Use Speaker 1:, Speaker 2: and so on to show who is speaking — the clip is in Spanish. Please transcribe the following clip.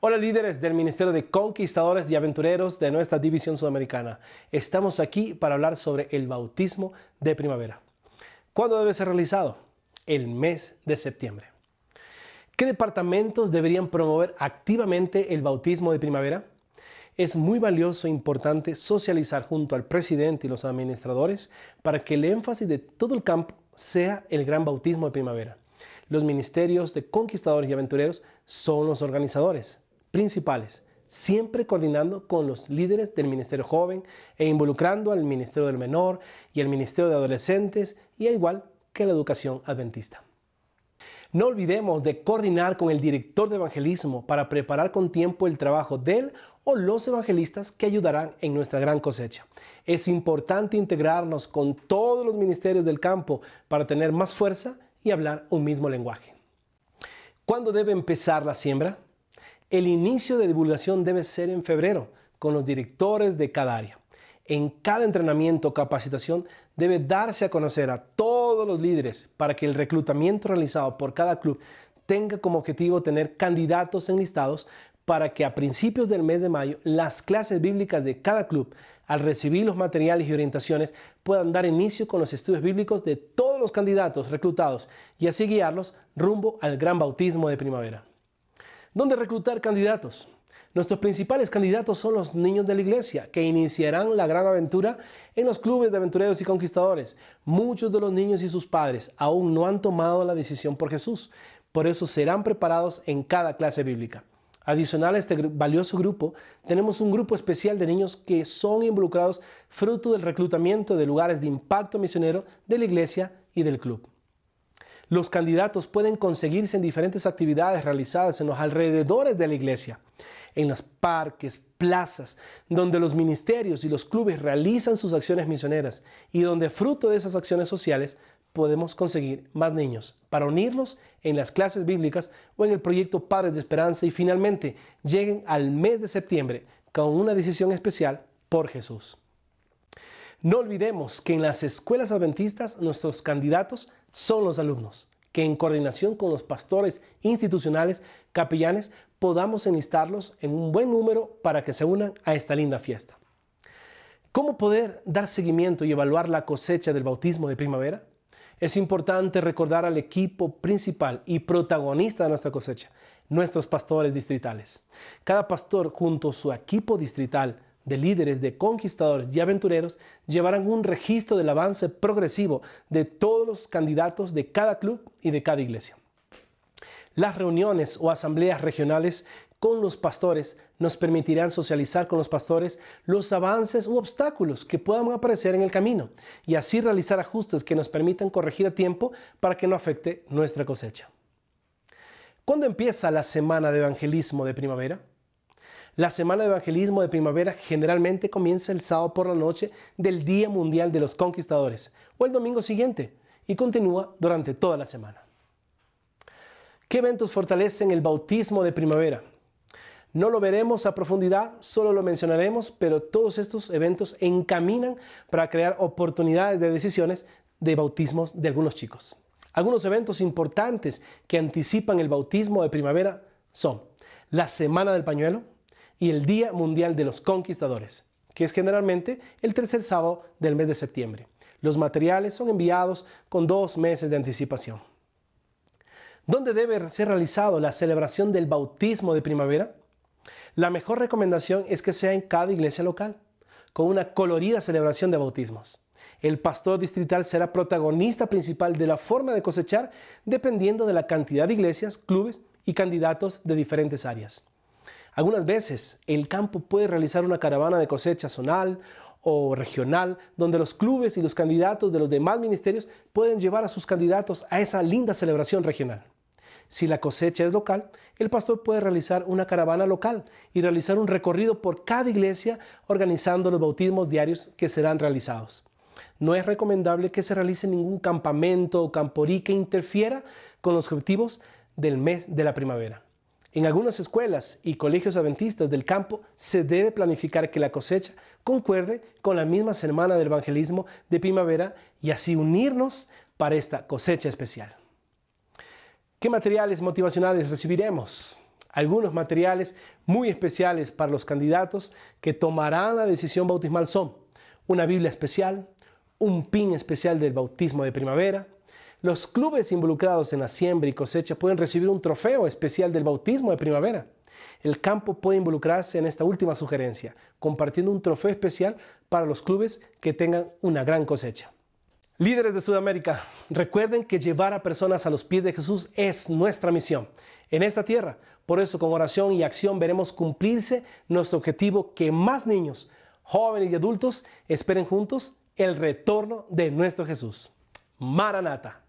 Speaker 1: Hola líderes del Ministerio de Conquistadores y Aventureros de nuestra División Sudamericana. Estamos aquí para hablar sobre el bautismo de primavera. ¿Cuándo debe ser realizado? El mes de septiembre. ¿Qué departamentos deberían promover activamente el bautismo de primavera? Es muy valioso e importante socializar junto al presidente y los administradores para que el énfasis de todo el campo sea el gran bautismo de primavera. Los ministerios de conquistadores y aventureros son los organizadores principales, siempre coordinando con los líderes del Ministerio Joven e involucrando al Ministerio del Menor y al Ministerio de Adolescentes y al igual que la educación adventista. No olvidemos de coordinar con el director de evangelismo para preparar con tiempo el trabajo de él o los evangelistas que ayudarán en nuestra gran cosecha. Es importante integrarnos con todos los ministerios del campo para tener más fuerza y hablar un mismo lenguaje. ¿Cuándo debe empezar la siembra? El inicio de divulgación debe ser en febrero, con los directores de cada área. En cada entrenamiento o capacitación debe darse a conocer a todos los líderes para que el reclutamiento realizado por cada club tenga como objetivo tener candidatos enlistados para que a principios del mes de mayo las clases bíblicas de cada club, al recibir los materiales y orientaciones, puedan dar inicio con los estudios bíblicos de todos los candidatos reclutados y así guiarlos rumbo al gran bautismo de primavera. ¿Dónde reclutar candidatos. Nuestros principales candidatos son los niños de la iglesia, que iniciarán la gran aventura en los clubes de aventureros y conquistadores. Muchos de los niños y sus padres aún no han tomado la decisión por Jesús, por eso serán preparados en cada clase bíblica. Adicional a este valioso grupo, tenemos un grupo especial de niños que son involucrados fruto del reclutamiento de lugares de impacto misionero de la iglesia y del club. Los candidatos pueden conseguirse en diferentes actividades realizadas en los alrededores de la iglesia, en los parques, plazas, donde los ministerios y los clubes realizan sus acciones misioneras y donde fruto de esas acciones sociales podemos conseguir más niños para unirlos en las clases bíblicas o en el proyecto Padres de Esperanza y finalmente lleguen al mes de septiembre con una decisión especial por Jesús. No olvidemos que en las escuelas adventistas nuestros candidatos son los alumnos, que en coordinación con los pastores institucionales, capellanes, podamos enlistarlos en un buen número para que se unan a esta linda fiesta. ¿Cómo poder dar seguimiento y evaluar la cosecha del bautismo de primavera? Es importante recordar al equipo principal y protagonista de nuestra cosecha, nuestros pastores distritales. Cada pastor junto a su equipo distrital de líderes, de conquistadores y aventureros llevarán un registro del avance progresivo de todos los candidatos de cada club y de cada iglesia. Las reuniones o asambleas regionales con los pastores nos permitirán socializar con los pastores los avances u obstáculos que puedan aparecer en el camino y así realizar ajustes que nos permitan corregir a tiempo para que no afecte nuestra cosecha. ¿Cuándo empieza la semana de evangelismo de primavera? La semana de evangelismo de primavera generalmente comienza el sábado por la noche del Día Mundial de los Conquistadores o el domingo siguiente y continúa durante toda la semana. ¿Qué eventos fortalecen el bautismo de primavera? No lo veremos a profundidad, solo lo mencionaremos, pero todos estos eventos encaminan para crear oportunidades de decisiones de bautismos de algunos chicos. Algunos eventos importantes que anticipan el bautismo de primavera son la Semana del Pañuelo, y el Día Mundial de los Conquistadores, que es generalmente el tercer sábado del mes de septiembre. Los materiales son enviados con dos meses de anticipación. ¿Dónde debe ser realizado la celebración del bautismo de primavera? La mejor recomendación es que sea en cada iglesia local, con una colorida celebración de bautismos. El pastor distrital será protagonista principal de la forma de cosechar dependiendo de la cantidad de iglesias, clubes y candidatos de diferentes áreas. Algunas veces el campo puede realizar una caravana de cosecha zonal o regional, donde los clubes y los candidatos de los demás ministerios pueden llevar a sus candidatos a esa linda celebración regional. Si la cosecha es local, el pastor puede realizar una caravana local y realizar un recorrido por cada iglesia organizando los bautismos diarios que serán realizados. No es recomendable que se realice ningún campamento o camporí que interfiera con los objetivos del mes de la primavera. En algunas escuelas y colegios adventistas del campo se debe planificar que la cosecha concuerde con la misma semana del evangelismo de primavera y así unirnos para esta cosecha especial. ¿Qué materiales motivacionales recibiremos? Algunos materiales muy especiales para los candidatos que tomarán la decisión bautismal son una Biblia especial, un pin especial del bautismo de primavera, los clubes involucrados en la siembra y cosecha pueden recibir un trofeo especial del bautismo de primavera. El campo puede involucrarse en esta última sugerencia, compartiendo un trofeo especial para los clubes que tengan una gran cosecha. Líderes de Sudamérica, recuerden que llevar a personas a los pies de Jesús es nuestra misión en esta tierra. Por eso con oración y acción veremos cumplirse nuestro objetivo que más niños, jóvenes y adultos esperen juntos el retorno de nuestro Jesús. Maranata.